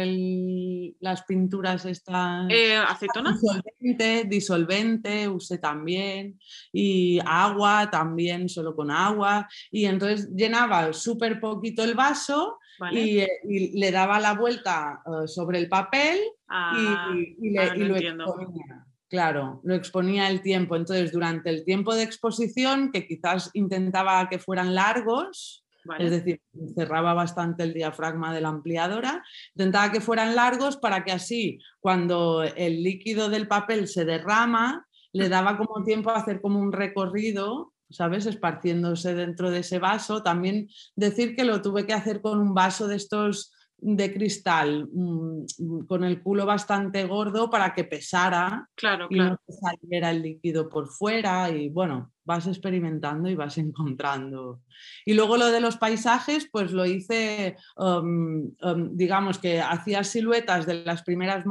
las pinturas estas... Eh, ¿Acetona? Disolvente, disolvente, usé también. Y agua también, solo con agua. Y entonces llenaba súper poquito el vaso eh, y, le daba la vuelta eh, sobre el papel ah, ah, y, lo exponía. Claro, lo exponía el tiempo. Entonces, durante el tiempo de exposición, que quizás intentaba que fueran largos, Es decir, cerraba bastante el diafragma de la ampliadora, intentaba que fueran largos para que así, cuando el líquido del papel se derrama, le daba como tiempo a hacer como un recorrido ¿sabes? Esparciéndose dentro de ese vaso. También decir que lo tuve que hacer con un vaso de estos de cristal mm, mm, con el culo bastante gordo para que pesara claro, y saliera el líquido por fuera y bueno, vas experimentando y vas encontrando. Y luego lo de los paisajes, pues lo hice, um, um, digamos que hacía siluetas de las primeras,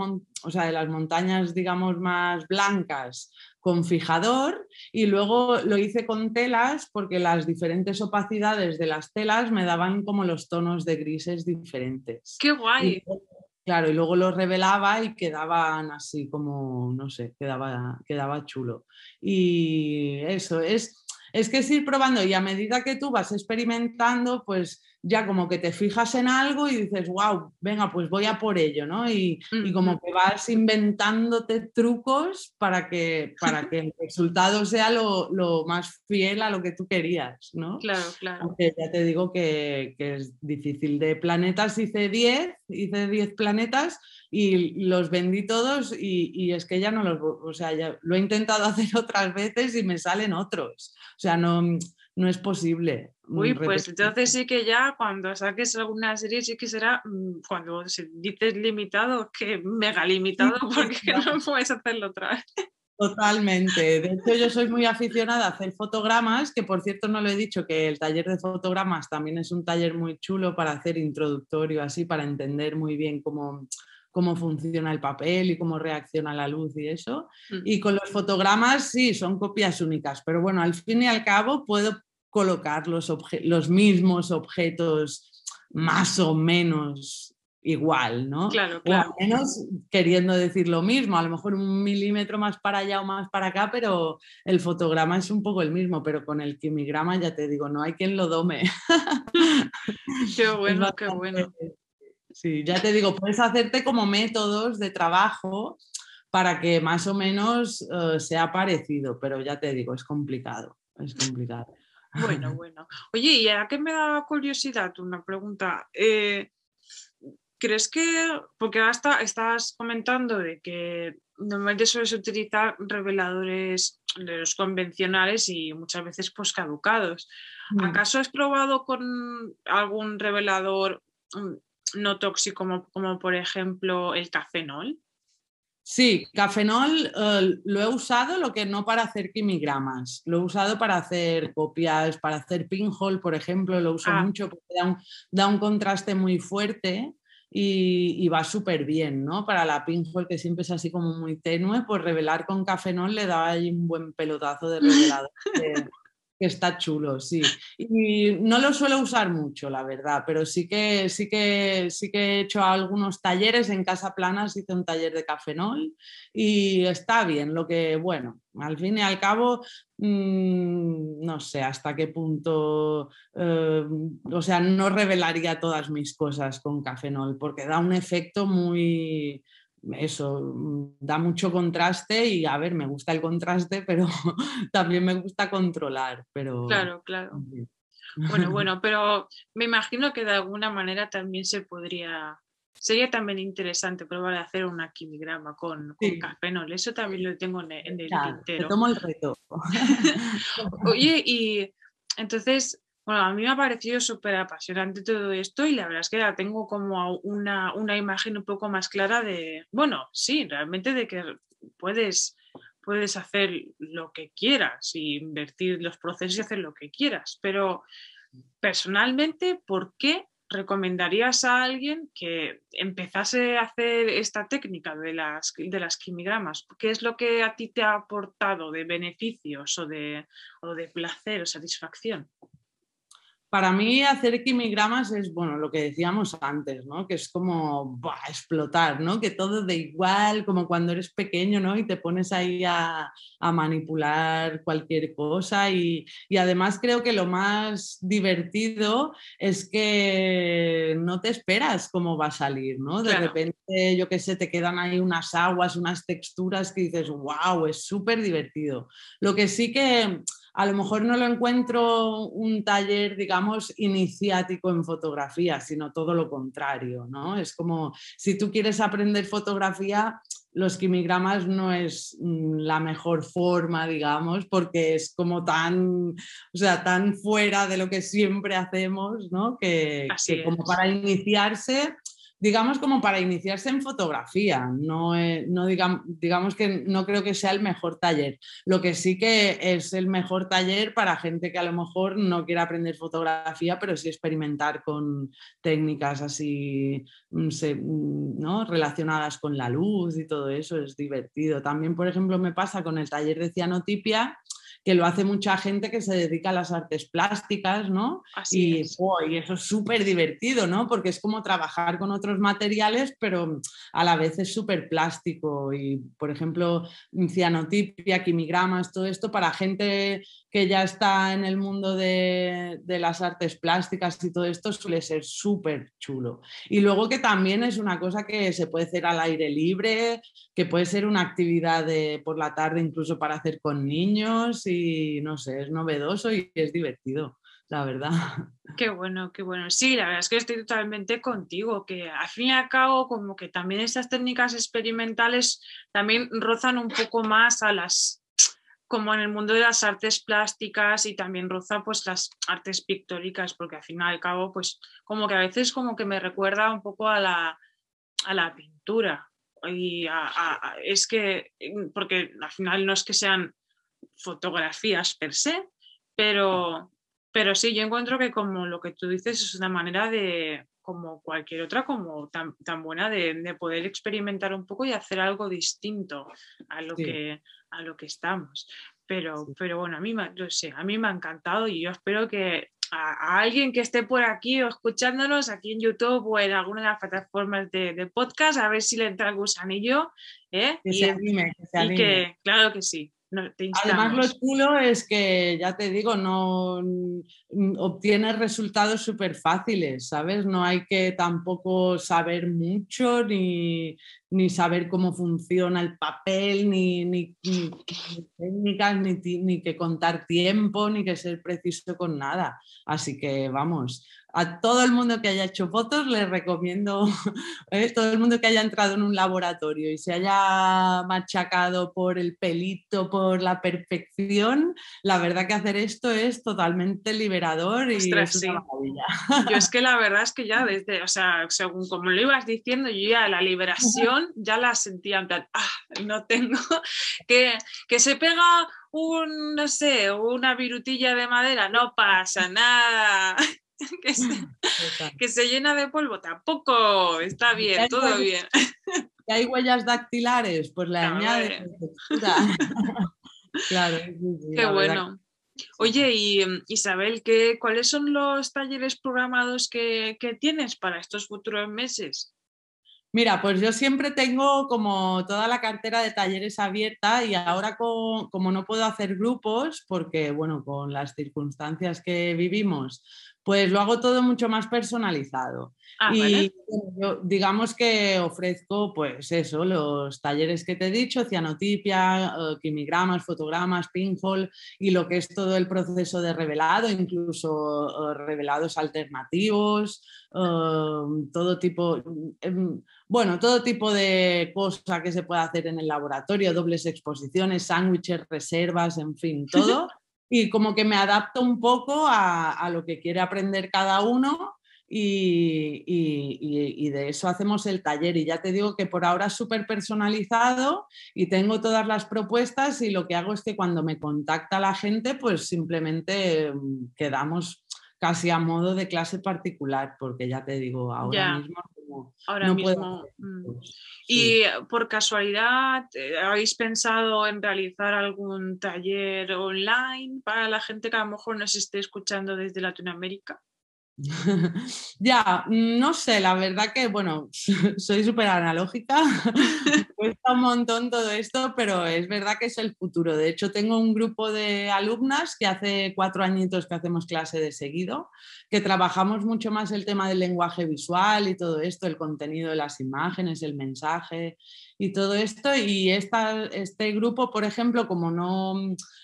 o sea, de las montañas, digamos, más blancas con fijador y luego lo hice con telas porque las diferentes opacidades de las telas me daban como los tonos de grises diferentes. ¡Qué guay! claro, y luego lo revelaba y quedaban así como, no sé, quedaba, quedaba chulo. Y eso es es que es ir probando y a medida que tú vas experimentando, pues ya como que te fijas en algo y dices, wow, venga, pues voy a por ello, ¿no? Y, como que vas inventándote trucos para que, para que el resultado sea lo, más fiel a lo que tú querías, ¿no? Claro, claro. Aunque ya te digo que, es difícil. De planetas hice 10, hice 10 planetas y los vendí todos y, y, es que ya no los, o sea, ya lo he intentado hacer otras veces y me salen otros. O sea, no, no es posible. Mm, Uy, pues entonces sí que ya cuando saques alguna serie sí que será mm, cuando dices limitado, que mega limitado, porque no puedes hacerlo otra vez. Totalmente. De hecho, yo soy muy aficionada a hacer fotogramas, que por cierto no lo he dicho, que el taller de fotogramas también es un taller muy chulo para hacer introductorio, así, para entender muy bien cómo, cómo funciona el papel y cómo reacciona la luz y eso. Mm. Y con los fotogramas, sí, son copias únicas, pero bueno, al fin y al cabo puedo colocar los, los mismos objetos más o menos igual, ¿no? Claro, claro. al menos queriendo decir lo mismo, a lo mejor un milímetro más para allá o más para acá, pero el fotograma es un poco el mismo, pero con el quimigrama ya te digo, no hay quien lo dome. qué bueno, qué bueno sí, ya te digo, puedes hacerte como métodos de trabajo para que más o menos eh, sea parecido, pero ya te digo, es complicado, es complicado. Bueno, bueno. Oye, ¿y a que me daba curiosidad una pregunta? Eh, ¿Crees que, porque hasta estás comentando de que normalmente sueles utilizar reveladores de los convencionales y muchas veces pues caducados. Mm. ¿Acaso has probado con algún revelador mm, no tóxico como, por ejemplo el cafenol? Sí, cafenol eh, lo he usado, lo que no para hacer quimigramas, lo he usado para hacer copias, para hacer pinhole, por ejemplo, lo uso ah. mucho porque da un, contraste muy fuerte y, va súper bien, ¿no? Para la pinhole que siempre es así como muy tenue, pues revelar con cafenol le da ahí un buen pelotazo de revelador Está chulo, sí. Y no lo suelo usar mucho, la verdad, pero sí que, sí que, sí que he hecho algunos talleres en Casa Planas, hice un taller de cafenol y está bien, lo que, bueno, al fin y al cabo, mm, no sé hasta qué punto, eh, o sea, no revelaría todas mis cosas con cafenol porque da un efecto muy, eso mm, da mucho contraste y a ver, me gusta el contraste, pero también me gusta controlar. Pero... Claro, claro. Bueno, bueno, pero me imagino que de alguna manera también se podría, sería también interesante probar a hacer un quimigrama con, sí. Eso también lo tengo en e, el, Te tomo el reto. Oye, y entonces bueno, a mí me ha parecido súper apasionante todo esto y la verdad es que ya tengo como una, imagen un poco más clara de, bueno, sí, realmente de que puedes, hacer lo que quieras y invertir los procesos y hacer lo que quieras, pero personalmente, ¿por qué recomendarías a alguien que empezase a hacer esta técnica de las, quimigramas? ¿Qué es lo que a ti te ha aportado de beneficios o de placer o satisfacción? Para mí hacer quimigramas es, bueno, lo que decíamos antes, ¿no? Que es como explotar, ¿no? Que todo de igual, como cuando eres pequeño, ¿no? Y te pones ahí a, manipular cualquier cosa. Y, además creo que lo más divertido es que no te esperas cómo va a salir, ¿no? De repente, yo qué sé, te quedan ahí unas aguas, unas texturas que dices, wow, es súper divertido. Lo que sí que a lo mejor no lo encuentro un taller, digamos, iniciático en fotografía, sino todo lo contrario, ¿no? Es como si tú quieres aprender fotografía, los quimigramas no es mm, la mejor forma, digamos, porque es como tan, o sea, tan fuera de lo que siempre hacemos, ¿no? Que, que como para iniciarse digamos como para iniciarse en fotografía, no, eh, digamos, que no creo que sea el mejor taller, lo que sí que es el mejor taller para gente que a lo mejor no quiere aprender fotografía, pero sí experimentar con técnicas así mm, mm, ¿no? relacionadas con la luz y todo eso, es divertido. También, por ejemplo, me pasa con el taller de cianotipia, que lo hace mucha gente que se dedica a las artes plásticas, ¿no? y, eso es súper divertido, ¿no? Porque es como trabajar con otros materiales, pero a la vez es súper plástico. Y, por ejemplo, cianotipia, quimigramas, todo esto para gente que ya está en el mundo de, las artes plásticas y todo esto suele ser súper chulo. Y luego que también es una cosa que se puede hacer al aire libre, que puede ser una actividad por la tarde incluso para hacer con niños y no sé, es novedoso y es divertido, la verdad. Qué bueno, qué bueno. Sí, la verdad es que estoy totalmente contigo, que al fin y al cabo como que también estas técnicas experimentales también rozan un poco más a las como en el mundo de las artes plásticas y también rozan pues las artes pictóricas, porque al fin y al cabo pues como que a veces como que me recuerda un poco a la, a la pintura, y es que, porque al final no es que sean fotografías per se, pero, pero sí, yo encuentro que como lo que tú dices es una manera de, como cualquier otra, como tan, tan buena de, poder experimentar un poco y hacer algo distinto a lo, que, a lo que estamos. Pero, pero bueno, a mí, yo sé, a mí me ha encantado y yo espero que a, alguien que esté por aquí o escuchándonos aquí en YouTube o en alguna de las plataformas de, podcast, a ver si le entra un anillo ¿eh? Y que, claro que sí, Además, lo chulo es que, ya te digo, no mm, obtienes resultados súper fáciles, ¿sabes? No hay que tampoco saber mucho, ni, saber cómo funciona el papel, ni, técnicas, ni, ni que contar tiempo, ni que ser preciso con nada. Así que, vamos, a todo el mundo que haya hecho fotos les recomiendo, eh, todo el mundo que haya entrado en un laboratorio y se haya machacado por el pelito, por la perfección, la verdad que hacer esto es totalmente liberador y es una maravilla. Yo es que la verdad es que ya desde, o sea, según como lo ibas diciendo, yo ya la liberación ya la sentía en plan, ah, no tengo, que, que se pega un, no sé, una virutilla de madera, no pasa nada. que se, llena de polvo, tampoco está bien, todo bien. Que hay huellas dactilares? Pues la añade claro, qué bueno. Oye, y mm, Isabel, ¿qué, ¿cuáles son los talleres programados que, tienes para estos futuros meses? Mira, pues yo siempre tengo como toda la cartera de talleres abierta y ahora como no puedo hacer grupos, porque bueno, con las circunstancias que vivimos, pues lo hago todo mucho más personalizado. Ah, y digamos que ofrezco, pues eso, los talleres que te he dicho, cianotipia, eh, quimigramas, fotogramas, pinhole y lo que es todo el proceso de revelado, incluso eh, revelados alternativos, eh, todo tipo, em, bueno, todo tipo de cosa que se puede hacer en el laboratorio, dobles exposiciones, sándwiches, reservas, en fin, todo. y como que me adapto un poco a, lo que quiere aprender cada uno y, de eso hacemos el taller. Y ya te digo que por ahora es súper personalizado y tengo todas las propuestas y lo que hago es que cuando me contacta la gente, pues simplemente mm, quedamos casi a modo de clase particular, porque ya te digo, ahora mismo Ahora mismo. Mm. Y por casualidad, eh, ¿habéis pensado en realizar algún taller online para la gente que a lo mejor nos esté escuchando desde Latinoamérica? ya, mm, no sé, la verdad que, bueno, soy súper analógica, cuesta un montón todo esto, pero es verdad que es el futuro. De hecho, tengo un grupo de alumnas que hace cuatro añitos que hacemos clase de seguido, que trabajamos mucho más el tema del lenguaje visual y todo esto, el contenido de las imágenes, el mensaje, y todo esto. Y este grupo, por ejemplo, como no,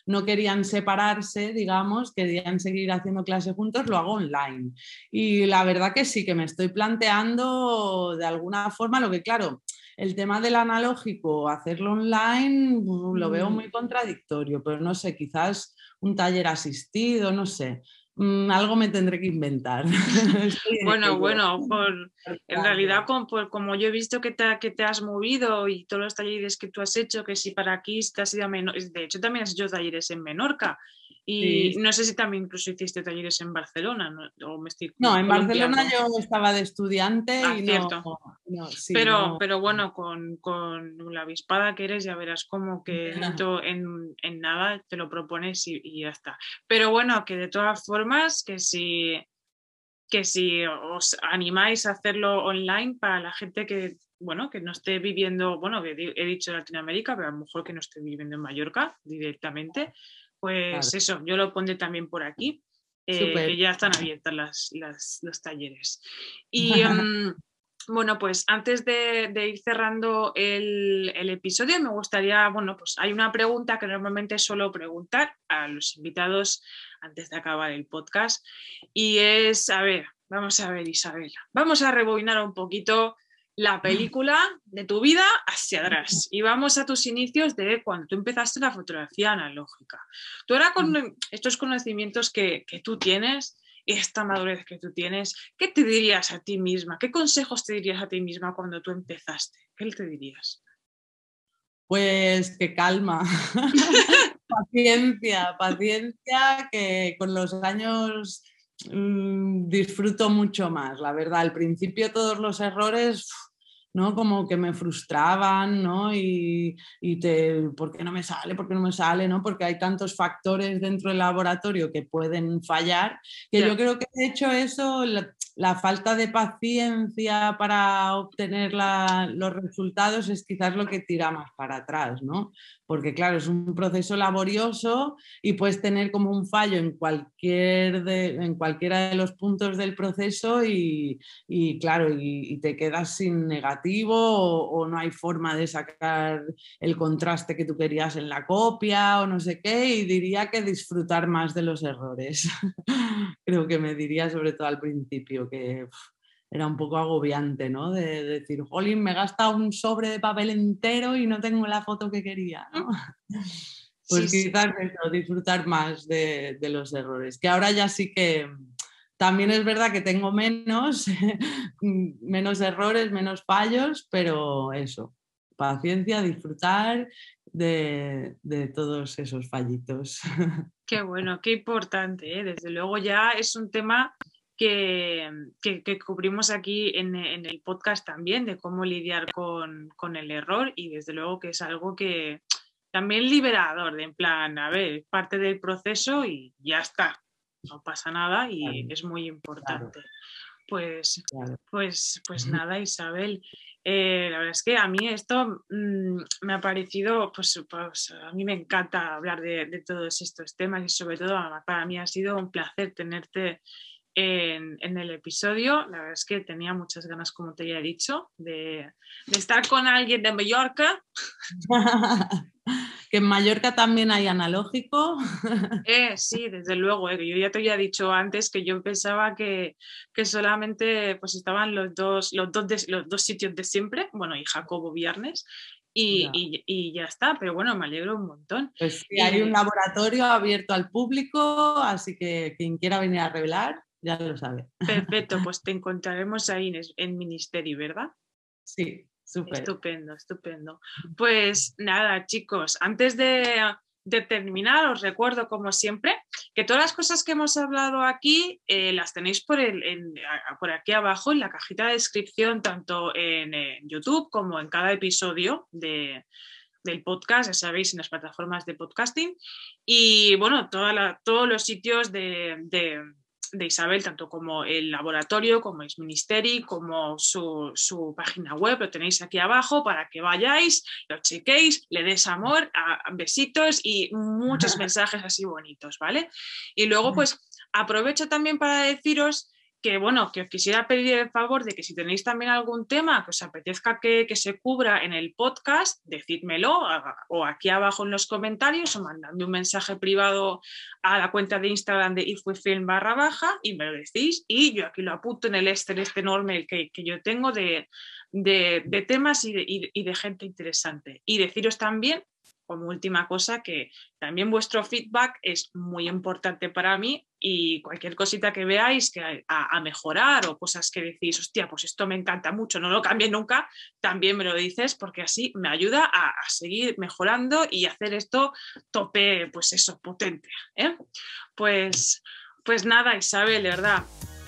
no querían separarse, digamos, querían seguir haciendo clase juntos, lo hago online. Y la verdad que sí, que me estoy planteando de alguna forma lo que, claro, el tema del analógico, hacerlo online, lo veo mm. muy contradictorio, pero no sé, quizás un taller asistido, no sé. Mm, algo me tendré que inventar. bueno, bueno, por, en realidad como yo he visto que te, que te has movido y todos los talleres que tú has hecho, que si para aquí te has ido a de hecho también has hecho talleres en Menorca, y no sé si también incluso hiciste talleres en Barcelona, ¿no? no en Barcelona yo estaba de estudiante ah, cierto. No, pero, pero bueno, con, con, la avispada que eres ya verás como que en, en, nada te lo propones y, ya está. Pero bueno, que de todas formas, que si, que si os animáis a hacerlo online para la gente que... Bueno, que no esté viviendo, bueno, que he dicho Latinoamérica, pero a lo mejor que no esté viviendo en Mallorca directamente, pues eso, yo lo pondré también por aquí, eh, que ya están abiertas las, los talleres. Y em, bueno, pues antes de, ir cerrando el, episodio, me gustaría, bueno, pues hay una pregunta que normalmente suelo preguntar a los invitados antes de acabar el podcast, y es, a ver, vamos a ver, Isabela, vamos a rebobinar un poquito la mm. película de tu vida hacia atrás y vamos a tus inicios de cuando tú empezaste la fotografía analógica. Tú ahora con mm. estos conocimientos que, que tú tienes, esta madurez que tú tienes, ¿qué te dirías a ti misma? ¿Qué consejos te dirías a ti misma cuando tú empezaste? ¿Qué te dirías? Pues que calma, paciencia, paciencia, que con los años Mm, disfruto mucho más, la verdad. Al principio todos los errores... ¿no? Como que me frustraban, ¿no? Y, y, te, ¿por qué no me sale? ¿Por qué no me sale? ¿no? Porque hay tantos factores dentro del laboratorio que pueden fallar, que yo creo que de hecho eso, la, falta de paciencia para obtener los resultados es quizás lo que tira más para atrás, ¿no? porque claro, es un proceso laborioso y puedes tener como un fallo en, cualquier en cualquiera de los puntos del proceso y, claro, y, te quedas sin negativo o, no hay forma de sacar el contraste que tú querías en la copia o no sé qué, y diría que disfrutar más de los errores. Creo que me diría sobre todo al principio que era un poco agobiante, ¿no? De, decir, jolín, me gasta un sobre de papel entero y no tengo la foto que quería, ¿no? Mm. Pues quizás disfrutar más de, los errores, que ahora ya sí que... También es verdad que tengo menos, menos errores, menos fallos, pero eso, paciencia, disfrutar de, todos esos fallitos. Qué bueno, qué importante, ¿eh? desde luego ya es un tema que, que, cubrimos aquí en, en, el podcast también, de cómo lidiar con, con, el error y desde luego que es algo que también liberador, de en plan, a ver, parte del proceso y ya está, no pasa nada y es muy importante. Pues, pues, pues nada, Isabel. Eh, la verdad es que a mí esto mm, me ha parecido, pues, pues, a mí me encanta hablar de, todos estos temas y sobre todo para mí ha sido un placer tenerte en, el episodio. La verdad es que tenía muchas ganas, como te había he dicho, de, estar con alguien de Mallorca. que en Mallorca también hay analógico. eh, sí, desde luego. Eh, yo ya te había dicho antes que yo pensaba que, solamente pues, estaban los dos, los, dos sitios de siempre, bueno, y Jacobo Viernes, y, ya está, pero bueno, me alegro un montón. Pues hay un laboratorio abierto al público, así que quien quiera venir a revelar ya lo sabe. Perfecto, pues te encontraremos ahí en, Ministerio, ¿verdad? Sí, súper. Estupendo, estupendo. Pues nada, chicos, antes ah, de, terminar, os recuerdo, como siempre, que todas las cosas que hemos hablado aquí eh, las tenéis por, el, por aquí abajo en la cajita de descripción, tanto en, YouTube como en cada episodio del podcast, ya sabéis, en las plataformas de podcasting. Y bueno, todos los sitios de de Isabel, tanto como el laboratorio, como el Ministeri, como su, su, página web, lo tenéis aquí abajo para que vayáis, lo chequéis, le des amor, besitos y muchos mensajes así bonitos, ¿vale? Y luego, pues aprovecho también para deciros que bueno, que os quisiera pedir el favor de que si tenéis también algún tema que os apetezca que, se cubra en el podcast, decídmelo o aquí abajo en los comentarios o mandando un mensaje privado a la cuenta de Instagram de ifuefilm barra baja y me lo decís y yo aquí lo apunto en el este, este enorme que, que yo tengo de, temas y de gente interesante. Y deciros también como última cosa, que también vuestro feedback es muy importante para mí y cualquier cosita que veáis que a, mejorar o cosas que decís, hostia, pues esto me encanta mucho, no lo cambie nunca, también me lo dices porque así me ayuda a, seguir mejorando y hacer esto tope, pues eso, potente. ¿eh? Pues, pues nada, Isabel, de verdad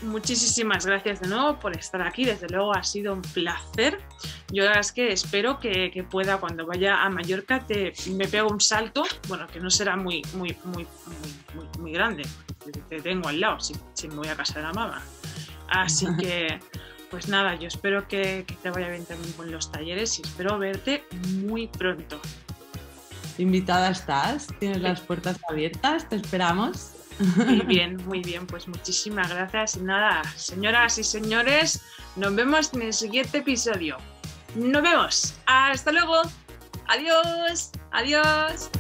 muchísimas gracias de nuevo por estar aquí. Desde luego ha sido un placer. Yo la verdad es que espero que, pueda cuando vaya a Mallorca te, me pego un salto, bueno, que no será muy, muy, muy, muy, grande. Te, tengo al lado si, me voy a casa de la mamá. Así que, pues nada, yo espero que, te vaya bien también con los talleres y espero verte muy pronto. Invitada estás, tienes las puertas abiertas, te esperamos muy bien, muy bien, pues muchísimas gracias. Y nada, señoras y señores, nos vemos en el siguiente episodio. Nos vemos. Hasta luego. Adiós. Adiós.